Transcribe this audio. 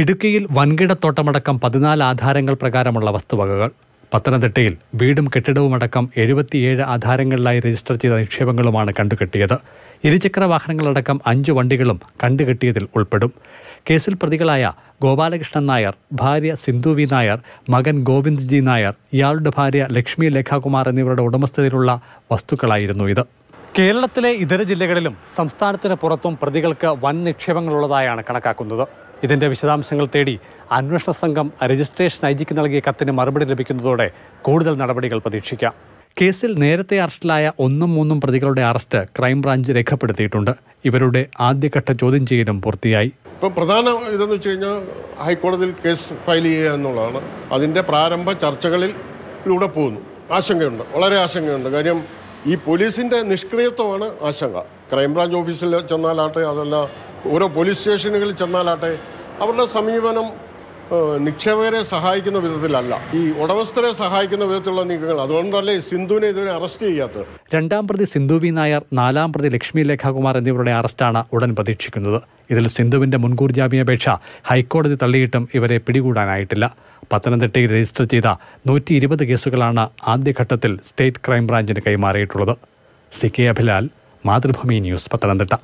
ഇടുക്കിയിൽ വൻകിട തോട്ടമടക്കം പതിനാല് ആധാരങ്ങൾ പ്രകാരമുള്ള വസ്തുവകകൾ പത്തനംതിട്ടയിൽ വീടും കെട്ടിടവും അടക്കം എഴുപത്തിയേഴ് ആധാരങ്ങളിലായി രജിസ്റ്റർ ചെയ്ത നിക്ഷേപങ്ങളുമാണ് കണ്ടുകെട്ടിയത് ഇരുചക്ര വാഹനങ്ങളടക്കം അഞ്ച് വണ്ടികളും കണ്ടുകെട്ടിയതിൽ ഉൾപ്പെടും കേസിൽ പ്രതികളായ ഗോപാലകൃഷ്ണൻ നായർ ഭാര്യ സിന്ധു വി നായർ മകൻ ഗോവിന്ദ് ജി നായർ ഇയാളുടെ ഭാര്യ ലക്ഷ്മി ലേഖാകുമാർ എന്നിവരുടെ ഉടമസ്ഥതയിലുള്ള വസ്തുക്കളായിരുന്നു ഇത് കേരളത്തിലെ ഇതര ജില്ലകളിലും സംസ്ഥാനത്തിന് പുറത്തും പ്രതികൾക്ക് വൻ നിക്ഷേപങ്ങളുള്ളതായാണ് കണക്കാക്കുന്നത് ഇതിന്റെ വിശദാംശങ്ങൾ തേടി അന്വേഷണ സംഘം രജിസ്ട്രേഷൻ ഐ ജിക്ക് നൽകിയ കത്തിന് മറുപടി ലഭിക്കുന്നതോടെ കൂടുതൽ നടപടികൾ പ്രതീക്ഷിക്കാം കേസിൽ നേരത്തെ അറസ്റ്റിലായ ഒന്നും മൂന്നും പ്രതികളുടെ അറസ്റ്റ് ക്രൈംബ്രാഞ്ച് രേഖപ്പെടുത്തിയിട്ടുണ്ട് ഇവരുടെ ആദ്യഘട്ട ചോദ്യം ചെയ്യലും പൂർത്തിയായി ഇപ്പം പ്രധാന ഇതെന്ന് വെച്ച് കഴിഞ്ഞാൽ ഹൈക്കോടതിയിൽ കേസ് ഫയൽ ചെയ്യുക എന്നുള്ളതാണ് അതിൻ്റെ പ്രാരംഭ ചർച്ചകളിലൂടെ പോകുന്നു ആശങ്കയുണ്ട് വളരെ ആശങ്കയുണ്ട് കാര്യം ഈ പോലീസിൻ്റെ നിഷ്ക്രിയത്വമാണ് ആശങ്ക ക്രൈംബ്രാഞ്ച് ഓഫീസിൽ ചെന്നാലാട്ടെ അതല്ല ഓരോ പോലീസ് സ്റ്റേഷനുകളിൽ ചെന്നാലാട്ടെ അവരുടെ സമീപനം നിക്ഷേപകരെ സഹായിക്കുന്ന വിധത്തിലല്ല ഈ ഉടമസ്ഥരെ സഹായിക്കുന്ന വിധത്തിലുള്ള നീക്കങ്ങൾ അതുകൊണ്ടല്ലേ സിന്ധുവിനെ ഇതുവരെ അറസ്റ്റ് ചെയ്യാത്തത് രണ്ടാം പ്രതി സിന്ധു വി നായർ നാലാം പ്രതി ലക്ഷ്മി ലേഖാകുമാർ എന്നിവരുടെ അറസ്റ്റാണ് ഉടൻ പ്രതീക്ഷിക്കുന്നത് ഇതിൽ സിന്ധുവിന്റെ മുൻകൂർ ജാമ്യാപേക്ഷ ഹൈക്കോടതി തള്ളിയിട്ടും ഇവരെ പിടികൂടാനായിട്ടില്ല പത്തനംതിട്ടയിൽ രജിസ്റ്റർ ചെയ്ത നൂറ്റി ഇരുപത് കേസുകളാണ് ആദ്യഘട്ടത്തിൽ സ്റ്റേറ്റ് ക്രൈംബ്രാഞ്ചിന് കൈമാറിയിട്ടുള്ളത് C K Abhilal Mathrubhumi news Pathanamthitta